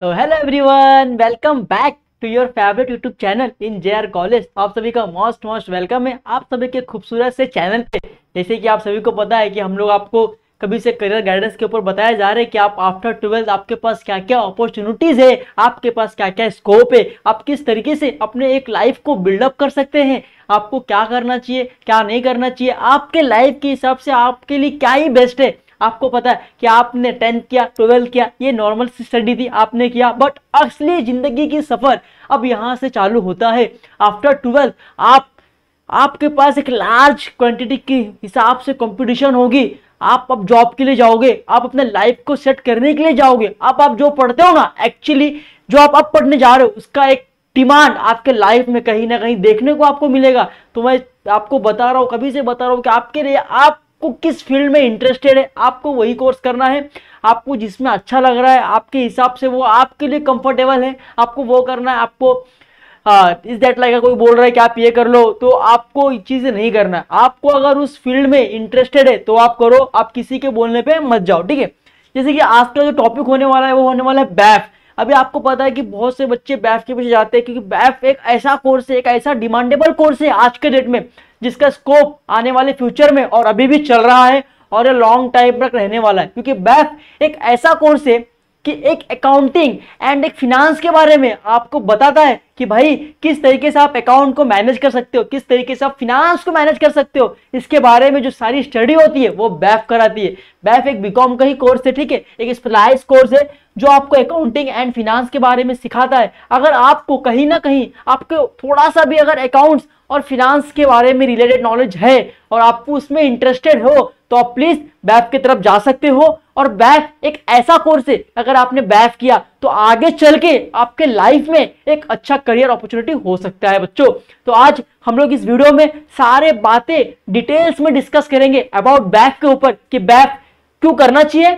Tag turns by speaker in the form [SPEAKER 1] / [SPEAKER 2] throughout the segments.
[SPEAKER 1] तो hello everyone welcome back to your favourite YouTube channel in J R college आप सभी का most most welcome है आप सभी के खूबसूरत से चैनल पे जैसे कि आप सभी को पता है कि हम लोग आपको कभी से करियर गाइडेंस के ऊपर बताया जा रहा है कि आप आफ्टर ट्वेल्थ आपके पास क्या क्या अपॉर्चुनिटीज़ है आपके पास क्या क्या स्कोप है आप किस तरीके से अपने एक लाइफ को बिल्डअप कर सकते हैं आपको क्या करना चाहिए क्या नहीं करना चाहिए आपके लाइफ के हिसाब से आपके लिए क्या ही बेस्ट है आपको पता है कि आपने टेंथ किया ट्वेल्थ किया ये नॉर्मल स्टडी थी आपने किया बट असली ज़िंदगी की सफ़र अब यहाँ से चालू होता है आफ्टर ट्वेल्थ आप आपके पास एक लार्ज क्वांटिटी के हिसाब से कंपटीशन होगी आप अब जॉब के लिए जाओगे आप अपने लाइफ को सेट करने के लिए जाओगे आप आप जो पढ़ते हो ना एक्चुअली जो आप अब पढ़ने जा रहे हो उसका एक डिमांड आपके लाइफ में कहीं ना कहीं देखने को आपको मिलेगा तो मैं आपको बता रहा हूँ कभी से बता रहा हूँ कि आपके लिए आप आपको किस फील्ड में इंटरेस्टेड है आपको वही कोर्स करना है आपको जिसमें अच्छा लग रहा है आपके हिसाब से वो आपके लिए कंफर्टेबल है आपको वो करना है आपको इस डेट लाइक कोई बोल रहा है कि आप ये कर लो तो आपको ये चीज़ नहीं करना आपको अगर उस फील्ड में इंटरेस्टेड है तो आप करो आप किसी के बोलने पर मत जाओ ठीक है जैसे कि आज का जो टॉपिक होने वाला है वो होने वाला है बैफ अभी आपको पता है कि बहुत से बच्चे बैफ के पीछे जाते हैं क्योंकि बैफ एक ऐसा कोर्स है एक ऐसा डिमांडेबल कोर्स है आज के डेट में जिसका स्कोप आने वाले फ्यूचर में और अभी भी चल रहा है और ये लॉन्ग टाइम तक रहने वाला है क्योंकि बैफ एक ऐसा कोर्स है कि एक अकाउंटिंग एंड एक फिनांस के बारे में आपको बताता है कि भाई किस तरीके से आप अकाउंट को मैनेज कर सकते हो किस तरीके से आप फिनांस को मैनेज कर सकते हो इसके बारे में जो सारी स्टडी होती है वो बैफ कराती है बैफ एक बीकॉम का ही कोर्स है ठीक है एक स्पेशलाइज कोर्स है जो आपको अकाउंटिंग एंड फिनांस के बारे में सिखाता है अगर आपको कहीं ना कहीं आपको थोड़ा सा भी अगर अकाउंट्स और फिनांस के बारे में रिलेटेड नॉलेज है और आप उसमें इंटरेस्टेड हो तो आप प्लीज़ बैफ की तरफ जा सकते हो और बैफ एक ऐसा कोर्स है अगर आपने बैफ किया तो आगे चल के आपके लाइफ में एक अच्छा करियर अपॉर्चुनिटी हो सकता है बच्चों तो आज हम लोग इस वीडियो में सारे बातें डिटेल्स में डिस्कस करेंगे अबाउट बैफ के ऊपर कि बैफ क्यों करना चाहिए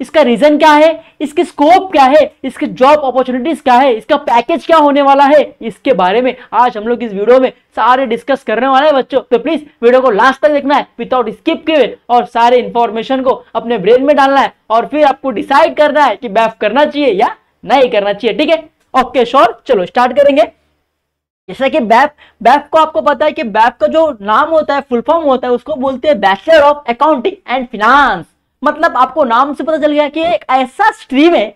[SPEAKER 1] इसका रीजन क्या है इसकी स्कोप क्या है इसकी जॉब अपॉर्चुनिटीज क्या है इसका पैकेज क्या होने वाला है इसके बारे में आज हम लोग इस वीडियो में सारे डिस्कस करने वाले हैं बच्चों तो प्लीज वीडियो को लास्ट तक देखना है विदाउट स्किप किए और सारे इंफॉर्मेशन को अपने ब्रेन में डालना है और फिर आपको डिसाइड करना है कि बैफ करना चाहिए या नहीं करना चाहिए ठीक है ओके श्योर चलो स्टार्ट करेंगे जैसा कि बैफ बैफ को आपको पता है कि बैफ का जो नाम होता है फुल फॉर्म होता है उसको बोलते हैं bachelor of accounting and finance मतलब आपको नाम से पता चल गया कि एक ऐसा स्ट्रीम है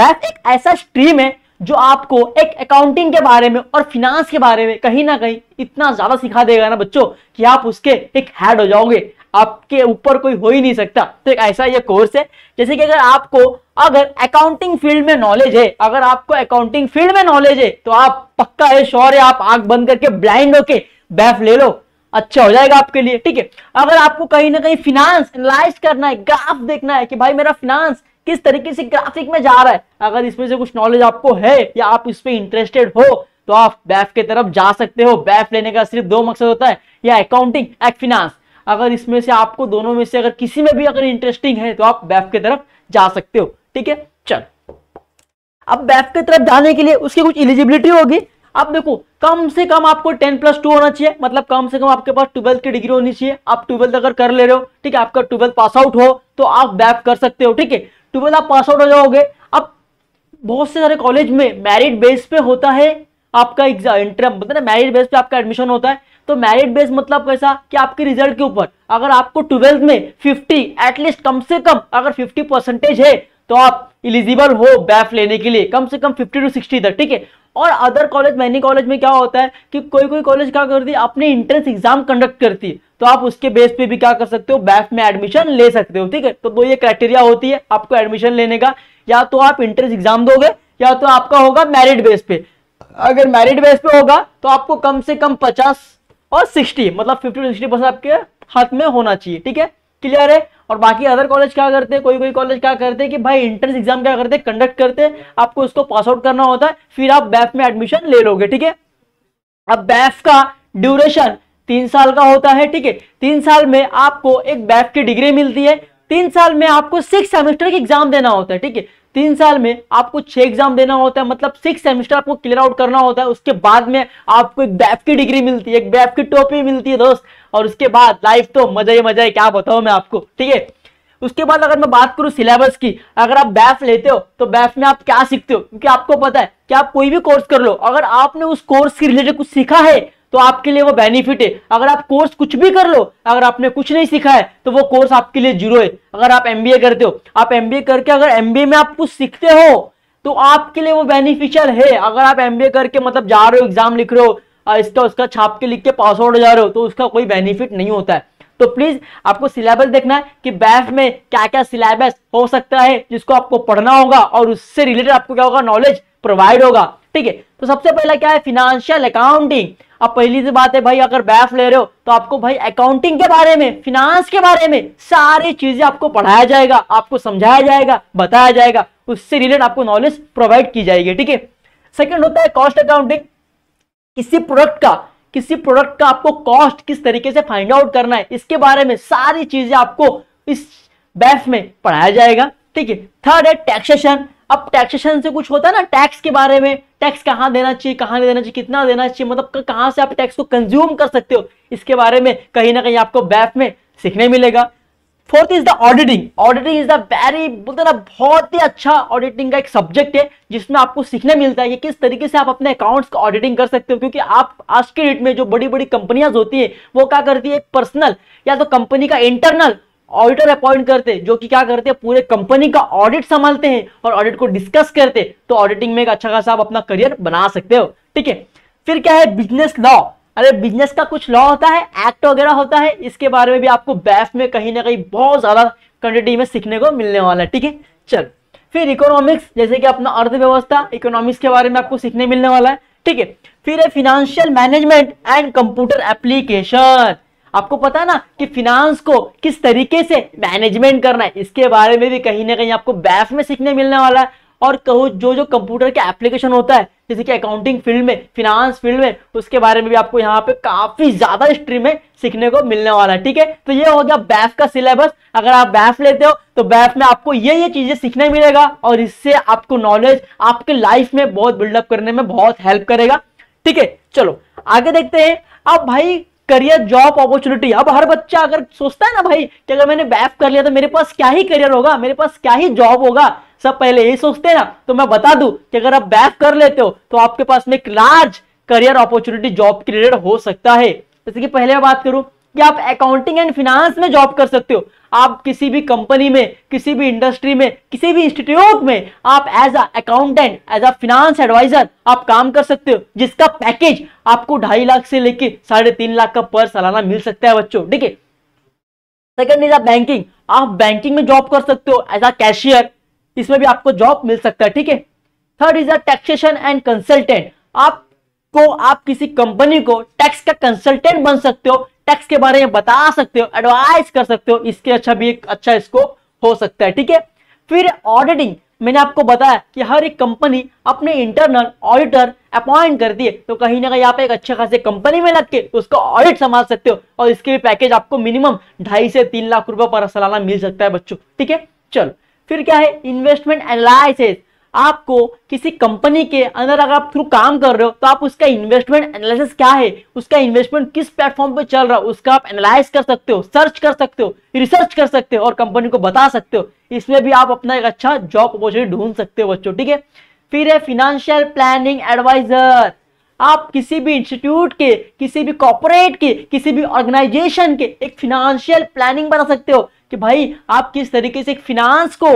[SPEAKER 1] बैफ एक ऐसा स्ट्रीम है जो आपको एक अकाउंटिंग के बारे में और फिनांस के बारे में कहीं ना कहीं इतना ज्यादा सिखा देगा ना बच्चों कि आप उसके एक हैड हो जाओगे आपके ऊपर कोई हो ही नहीं सकता तो एक ऐसा ये कोर्स है जैसे कि अगर आपको अगर अकाउंटिंग फील्ड में नॉलेज है अगर आपको अकाउंटिंग फील्ड में नॉलेज है तो आप पक्का है शोर है आप आंख बंद करके ब्लाइंड होके बैफ ले लो अच्छा हो जाएगा आपके लिए ठीक है अगर आपको कहीं ना कहीं फिनांस एनालाइज करना है ग्राफ देखना है कि भाई मेरा फिनांस किस तरीके से ग्राफिक में जा रहा है अगर इसमें से कुछ नॉलेज आपको है या आप इस पर इंटरेस्टेड हो तो आप बैफ की तरफ जा सकते हो बैफ लेने का सिर्फ दो मकसद होता है या अकाउंटिंग एक फिनांस अगर इसमें से आपको दोनों में से अगर किसी में भी अगर इंटरेस्टिंग है तो आप बैफ की तरफ जा सकते हो ठीक है चल अब बैफ की तरफ जाने के लिए उसकी कुछ एलिजिबिलिटी होगी अब देखो कम से कम आपको टेन प्लस टू होना चाहिए मतलब कम से कम आपके पास ट्वेल्थ की डिग्री होनी चाहिए आप ट्वेल्थ अगर कर ले रहे हो ठीक है आपका ट्वेल्थ पास आउट हो तो आप बैप कर सकते हो ठीक है ट्वेल्थ आप पास आउट हो जाओगे अब बहुत से सारे कॉलेज में मैरिट बेस पे होता है आपका एग्जाम इंटरम मतलब ना मैरिट बेस पे आपका एडमिशन होता है तो मैरिट बेस मतलब कैसा कि आपके रिजल्ट के ऊपर अगर आपको ट्वेल्थ में 50 एटलीस्ट कम से कम अगर 50 परसेंटेज है तो आप इलिजिबल हो बैफ लेने के लिए कम से कम 50 टू 60 तक ठीक है और अदर कॉलेज मैनी कॉलेज में क्या होता है कि कोई कोई कॉलेज क्या करती है अपने इंट्रेंस एग्जाम कंडक्ट करती है तो आप उसके बेस पे भी क्या कर सकते हो बैफ में एडमिशन ले सकते हो ठीक है तो दो ये क्राइटेरिया होती है आपको एडमिशन लेने का या तो आप इंट्रेंस एग्जाम दोगे या तो आपका होगा मेरिट बेस पे अगर मेरिट बेस पे होगा तो आपको कम से कम पचास और सिक्सटी मतलब फिफ्टी टू सिक्सटी परसेंट आपके हाथ में होना चाहिए ठीक है क्लियर है और बाकी अदर कॉलेज क्या करते हैं कोई कोई कॉलेज क्या करते हैं कि भाई एंट्रेंस एग्जाम क्या करते हैं कंडक्ट करते हैं आपको उसको पास आउट करना होता है फिर आप बैफ में एडमिशन ले लोगे ठीक है अब बैफ का ड्यूरेशन तीन साल का होता है ठीक है तीन साल में आपको एक बैफ की डिग्री मिलती है तीन साल में आपको सिक्स सेमेस्टर की एग्जाम देना होता है ठीक है तीन साल में आपको छह एग्जाम देना होता है मतलब सिक्स सेमेस्टर आपको क्लियर आउट करना होता है उसके बाद में आपको एक बैफ की डिग्री मिलती है एक बैफ की टोपी मिलती है दोस्त और उसके बाद लाइफ तो मजा ही मजा है क्या बताऊं मैं आपको ठीक है उसके बाद अगर मैं बात करूँ सिलेबस की अगर आप बैफ लेते हो तो बैफ में आप क्या सीखते हो क्योंकि आपको पता है कि आप कोई भी कोर्स कर लो अगर आपने उस कोर्स के रिलेटेड कुछ सीखा है तो आपके लिए वो बेनिफिट है अगर आप कोर्स कुछ भी कर लो अगर आपने कुछ नहीं सीखा है तो वो कोर्स आपके लिए जीरो है अगर आप एम करते हो आप एम करके अगर एम में आप कुछ सीखते हो तो आपके लिए वो बेनिफिशियल है अगर आप एम करके मतलब जा रहे हो एग्जाम लिख रहे हो इसका उसका छाप के लिख के पास आउट हो जा रहे हो तो उसका कोई बेनिफिट नहीं होता है तो प्लीज आपको सिलेबस देखना है कि बैफ में क्या क्या सिलेबस हो सकता है जिसको आपको पढ़ना होगा और उससे रिलेटेड आपको क्या होगा नॉलेज प्रोवाइड होगा ठीक है तो सबसे पहला क्या है फिनेंशियल अकाउंटिंग अब पहली सी बात है भाई अगर बैफ ले रहे हो तो आपको भाई अकाउंटिंग के बारे में फिनांस के बारे में सारी चीजें आपको पढ़ाया जाएगा आपको समझाया जाएगा बताया जाएगा उससे रिलेटेड आपको नॉलेज प्रोवाइड की जाएगी ठीक है सेकेंड होता है कॉस्ट अकाउंटिंग किसी प्रोडक्ट का किसी प्रोडक्ट का आपको कॉस्ट किस तरीके से फाइंड आउट करना है इसके बारे में सारी चीजें आपको इस बैफ में पढ़ाया जाएगा ठीक है थर्ड है टैक्सेशन अब टैक्सेशन से कुछ होता है ना टैक्स के बारे में टैक्स कहाँ देना चाहिए कहाँ नहीं देना चाहिए कितना देना चाहिए मतलब कहाँ से आप टैक्स को कंज्यूम कर सकते हो इसके बारे में कहीं ना कहीं आपको बैफ में सीखने मिलेगा fourth is the auditing auditing is the very बोलते ना बहुत ही अच्छा ऑडिटिंग का एक सब्जेक्ट है जिसमें आपको सीखने मिलता है कि किस तरीके से आप अपने अकाउंट्स का ऑडिटिंग कर सकते हो क्योंकि आप आज के डेट में जो बड़ी बड़ी कंपनियां होती है वो क्या करती है एक पर्सनल या तो कंपनी का इंटरनल ऑडिटर अपॉइंट करते जो कि क्या करते पूरे कंपनी का ऑडिट संभालते हैं और ऑडिट को डिस्कस करते तो ऑडिटिंग में एक अच्छा खासा आप अपना करियर बना सकते हो ठीक है फिर क्या है बिजनेस लॉ अरे बिजनेस का कुछ लॉ होता है एक्ट वगैरह होता है इसके बारे में भी आपको बैफ में कहीं ना कहीं बहुत ज्यादा क्वान्टिटी में सीखने को मिलने वाला है ठीक है चल फिर इकोनॉमिक्स जैसे कि अपना अर्थव्यवस्था इकोनॉमिक्स के बारे में आपको सीखने मिलने वाला है ठीक है फिर है financial management and computer application आपको पता है ना कि फिनांस को किस तरीके से मैनेजमेंट करना है इसके बारे में भी कहीं ना कहीं आपको बैफ में सीखने मिलने वाला है और कहो जो जो कंप्यूटर के एप्लीकेशन होता है जैसे कि अकाउंटिंग फील्ड में फिनांस फील्ड में उसके बारे में भी आपको यहाँ पे काफी ज्यादा स्ट्रीम में सीखने को मिलने वाला है ठीक है तो ये हो गया बैफ का सिलेबस अगर आप बैफ लेते हो तो बैफ में आपको ये ये चीजें सीखने मिलेगा और इससे आपको नॉलेज आपके लाइफ में बहुत बिल्डअप करने में बहुत हेल्प करेगा ठीक है चलो आगे देखते हैं अब भाई करियर जॉब अपॉर्चुनिटी अब हर बच्चा अगर सोचता है ना भाई कि अगर मैंने बैफ कर लिया तो मेरे पास क्या ही करियर होगा मेरे पास क्या ही जॉब होगा सब पहले यही सोचते हैं ना तो मैं बता दू कि अगर आप बैफ कर लेते हो तो आपके पास में एक large career opportunity job created हो सकता है जैसे कि पहले मैं बात करूं कि आप अकाउंटिंग एंड फिनांस में जॉब कर सकते हो आप किसी भी कंपनी में किसी भी इंडस्ट्री में किसी भी इंस्टीट्यूट में आप as a accountant as a finance advisor आप काम कर सकते हो जिसका पैकेज आपको ढाई लाख से लेके साढ़े तीन लाख का पर सालाना मिल सकता है बच्चों ठीक है सेकेंड इज अ बैंकिंग आप बैंकिंग में जॉब कर सकते हो एज अ कैशियर इसमें भी आपको जॉब मिल सकता है ठीक है third is a taxation and consultant आप को तो आप किसी कंपनी को टैक्स का कंसल्टेंट बन सकते हो टैक्स के बारे में बता सकते हो एडवाइस कर सकते हो इसके अच्छा भी एक अच्छा स्कोप हो सकता है ठीक है फिर ऑडिटिंग मैंने आपको बताया कि हर एक कंपनी अपने इंटरनल ऑडिटर अपॉइंट करती है तो कहीं ना कहीं आप एक अच्छे खासे कंपनी में लग के उसको ऑडिट संभाल सकते हो और इसके भी पैकेज आपको मिनिमम ढाई से तीन लाख रुपए पर सालाना मिल सकता है बच्चों ठीक है चलो फिर क्या है इन्वेस्टमेंट एनालिसिस आपको किसी कंपनी के अंदर अगर आप थ्रू काम कर रहे हो तो आप उसका इन्वेस्टमेंट एनालिसिस क्या है उसका इन्वेस्टमेंट किस प्लेटफॉर्म पे चल रहा है उसका आप एनालाइज कर सकते हो सर्च कर सकते हो रिसर्च कर सकते हो और कंपनी को बता सकते हो इसमें भी आप अपना एक अच्छा जॉब अपॉर्चुनिटी ढूंढ सकते हो बच्चों ठीक है फिर है फिनेंशियल प्लानिंग एडवाइजर आप किसी भी इंस्टीट्यूट के किसी भी कॉपोरेट के किसी भी ऑर्गेनाइजेशन के एक फिनेंशियल प्लानिंग बना सकते हो कि भाई आप किस तरीके से एक फिनांस को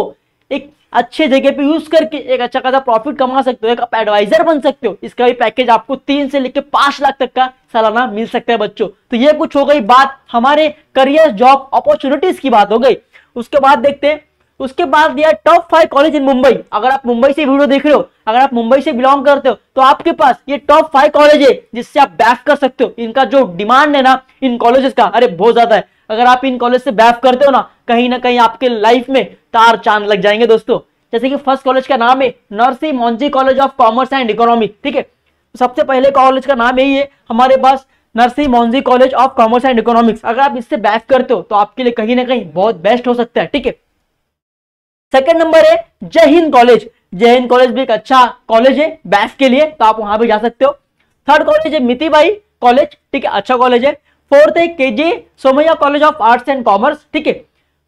[SPEAKER 1] एक अच्छे जगह पे यूज करके एक अच्छा खासा प्रॉफिट कमा सकते हो एक आप एडवाइजर बन सकते हो इसका भी पैकेज आपको तीन से लेकर पांच लाख तक का सालाना मिल सकता है बच्चों तो ये कुछ हो गई बात हमारे करियर जॉब अपॉर्चुनिटीज की बात हो गई उसके बाद देखते हैं उसके बाद दिया top five college in Mumbai अगर आप मुंबई से वीडियो देख रहे हो अगर आप मुंबई से बिलोंग करते हो तो आपके पास ये टॉप फाइव कॉलेज है जिससे आप बैफ कर सकते हो इनका जो डिमांड है ना इन कॉलेजेस का अरे बहुत ज्यादा है अगर आप इन कॉलेज से बैफ करते हो ना कहीं ना कहीं आपके लाइफ में तार चांद लग जाएंगे दोस्तों जैसे कि फर्स्ट कॉलेज का नाम है Narsee Monjee college of commerce and economy ठीक है सबसे पहले कॉलेज का नाम यही है हमारे पास Narsee Monjee college of commerce and economics अगर आप इससे बैफ करते हो तो आपके लिए कहीं ना कहीं बहुत बेस्ट हो सकता है ठीक है सेकेंड नंबर है जय हिंद कॉलेज जय हिंद कॉलेज भी एक अच्छा कॉलेज है बैफ के लिए तो आप वहां भी जा सकते हो थर्ड कॉलेज है मितिबाई कॉलेज ठीक है अच्छा कॉलेज है फोर्थ है J Somaiya college of arts and commerce ठीक है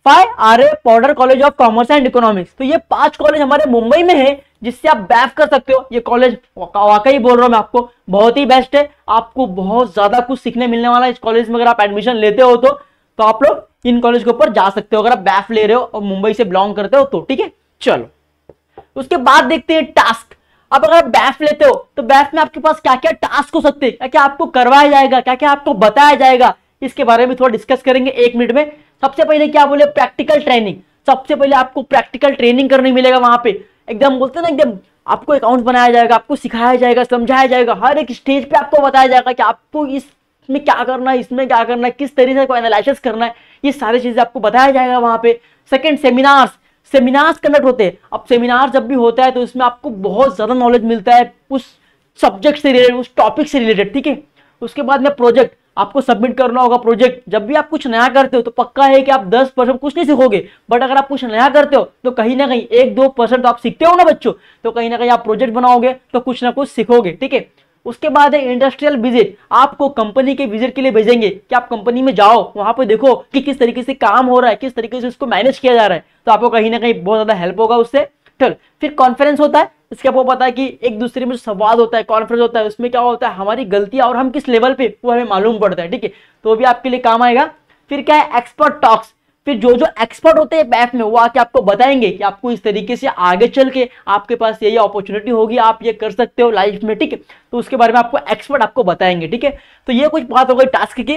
[SPEAKER 1] five R A Podar college of commerce and economics तो ये पांच कॉलेज हमारे मुंबई में है जिससे आप बैफ कर सकते हो ये कॉलेज वाकई बोल रहा हूँ मैं आपको बहुत ही बेस्ट है आपको बहुत ज्यादा कुछ सीखने मिलने वाला है इस कॉलेज में अगर आप एडमिशन लेते हो तो तो आप लोग इन कॉलेज के ऊपर जा सकते हो अगर आप बैफ ले रहे हो और मुंबई से बिलोंग करते हो तो ठीक है चलो उसके बाद देखते हैं टास्क अब अगर आप बैफ लेते हो तो बैफ में आपके पास क्या क्या टास्क हो सकते हैं क्या क्या आपको करवाया जाएगा क्या क्या आपको बताया जाएगा इसके बारे में थोड़ा डिस्कस करेंगे एक मिनट में सबसे पहले क्या बोले प्रैक्टिकल ट्रेनिंग सबसे पहले आपको प्रैक्टिकल ट्रेनिंग करने मिलेगा वहां पे एकदम बोलते ना एकदम आपको अकाउंट बनाया जाएगा आपको सिखाया जाएगा समझाया जाएगा हर एक स्टेज पे आपको बताया जाएगा कि आपको इसमें क्या करना है इसमें क्या करना है किस तरीके से एनालिस करना है ये सारी चीज़ें आपको बताया जाएगा वहां पे सेकेंड सेमिनार्स सेमिनार्स कंडक्ट होते हैं अब सेमिनार जब भी होता है तो इसमें आपको बहुत ज़्यादा नॉलेज मिलता है उस सब्जेक्ट से रिलेटेड उस टॉपिक से रिलेटेड ठीक है उसके बाद में प्रोजेक्ट आपको सबमिट करना होगा प्रोजेक्ट जब भी आप कुछ नया करते हो तो पक्का है कि आप दस परसेंट कुछ नहीं सीखोगे बट अगर आप कुछ नया करते हो तो कहीं ना कहीं एक दो परसेंट तो आप सीखते हो ना बच्चों तो कहीं ना कहीं आप प्रोजेक्ट बनाओगे तो कुछ ना कुछ सीखोगे ठीक है उसके बाद है इंडस्ट्रियल विजिट आपको कंपनी के विजिट के लिए भेजेंगे कि आप कंपनी में जाओ वहां पर देखो कि किस तरीके से काम हो रहा है किस तरीके से उसको मैनेज किया जा रहा है तो आपको कहीं ना कहीं बहुत ज्यादा हेल्प होगा उससे चल फिर कॉन्फ्रेंस होता है इसके आपको पता है कि एक दूसरे में संवाद होता है कॉन्फ्रेंस होता है उसमें क्या होता है हमारी गलती और हम किस लेवल पे वो हमें मालूम पड़ता है ठीक है तो भी आपके लिए काम आएगा फिर क्या है एक्सपर्ट टॉक्स फिर जो जो एक्सपर्ट होते हैं बैफ में वो आके आपको बताएंगे कि आपको इस तरीके से आगे चल के आपके पास ये अपॉर्चुनिटी होगी आप ये कर सकते हो लाइफ में ठीक है तो उसके बारे में आपको एक्सपर्ट आपको बताएंगे ठीक है तो ये कुछ बात हो गई टास्क की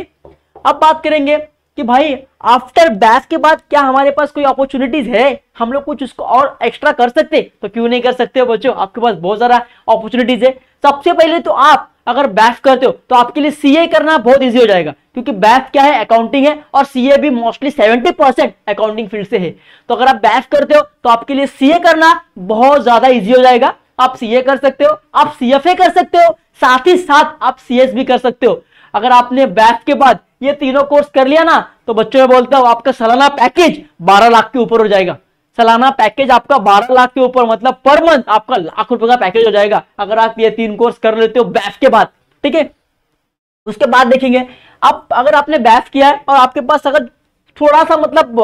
[SPEAKER 1] अब बात करेंगे कि भाई आफ्टर बैस के बाद क्या हमारे पास कोई अपॉर्चुनिटीज है हम लोग कुछ उसको और एक्स्ट्रा कर सकते तो क्यों नहीं कर सकते बच्चों आपके पास बहुत सारा अपॉर्चुनिटीज है सबसे पहले तो आप अगर बैफ करते हो तो आपके लिए सीए करना बहुत इजी हो जाएगा क्योंकि बैफ क्या है अकाउंटिंग है और सीए भी मोस्टली 70 परसेंट अकाउंटिंग फील्ड से है तो अगर आप बैफ करते हो तो आपके लिए सीए करना बहुत ज्यादा इजी हो जाएगा आप सीए कर सकते हो आप सीएफए कर सकते हो साथ ही साथ आप सीएस भी कर सकते हो अगर आपने बैफ के बाद ये तीनों कोर्स कर लिया ना तो बच्चों में बोलता हूँ आपका सालाना पैकेज बारह लाख के ऊपर हो जाएगा सालाना पैकेज आपका बारह लाख के ऊपर मतलब पर मंथ आपका लाख रुपए का पैकेज हो जाएगा अगर आप ये तीन कोर्स कर लेते हो बैफ के बाद ठीक है उसके बाद देखेंगे आप अगर आपने बैफ किया है और आपके पास अगर थोड़ा सा मतलब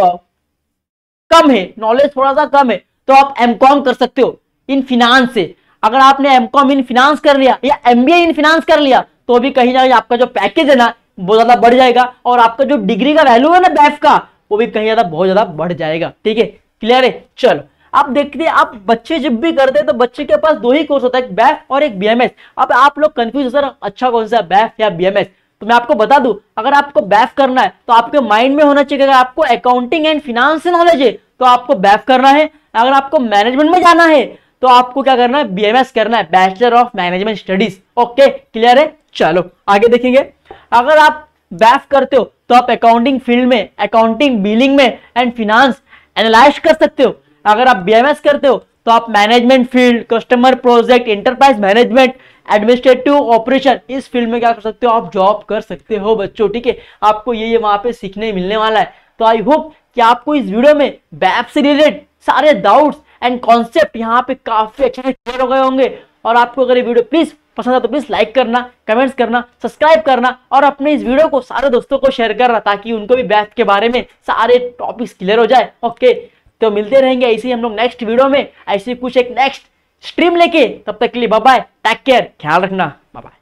[SPEAKER 1] कम है नॉलेज थोड़ा सा कम है तो आप एम कर सकते हो इन फिनांस से अगर आपने एम कॉम इन फिनांस कर लिया या एम इन फिनांस कर लिया तो भी कहीं ना कहीं आपका जो पैकेज है ना बहुत ज्यादा बढ़ जाएगा और आपका जो डिग्री का वैल्यू है ना बैफ का वो भी कहीं ज्यादा बहुत ज्यादा बढ़ जाएगा ठीक है क्लियर है चलो आप देखते आप बच्चे जब भी करते हैं तो बच्चे के पास दो ही कोर्स होता है एक बैफ और एक बीएमएस अब आप लोग कंफ्यूज सर अच्छा कौन सा बैफ या बीएमएस तो मैं आपको बता दूं अगर आपको बैफ करना है तो आपके माइंड में होना चाहिए अगर आपको अकाउंटिंग एंड फिनांस से नॉलेज है तो आपको बैफ करना है अगर आपको मैनेजमेंट में जाना है तो आपको क्या करना है बीएमएस करना है bachelor of management studies okay clear है चलो आगे देखेंगे अगर आप बैफ करते हो तो आप अकाउंटिंग फील्ड में अकाउंटिंग बिलिंग में एंड फिनांस एनालाइज कर सकते हो अगर आप बीएमएस करते हो तो आप management field customer project enterprise management administrative operation इस फील्ड में क्या कर सकते हो आप जॉब कर सकते हो बच्चों ठीक है आपको ये ये वहां पे सीखने मिलने वाला है तो आई होप कि आपको इस वीडियो में बैप से रिलेटेड सारे डाउट्स एंड कॉन्सेप्ट यहाँ पे काफी अच्छे से क्लियर हो गए होंगे और आपको अगर ये वीडियो प्लीज़ पसंद आया तो प्लीज़ लाइक करना कमेंट्स करना सब्सक्राइब करना और अपने इस वीडियो को सारे दोस्तों को शेयर करना ताकि उनको भी बैथ के बारे में सारे टॉपिक्स क्लियर हो जाए ओके तो मिलते रहेंगे ऐसे ही हम लोग नेक्स्ट वीडियो में ऐसे कुछ एक नेक्स्ट स्ट्रीम लेके तब तक के लिए बाय टेक केयर ख्याल रखना बाय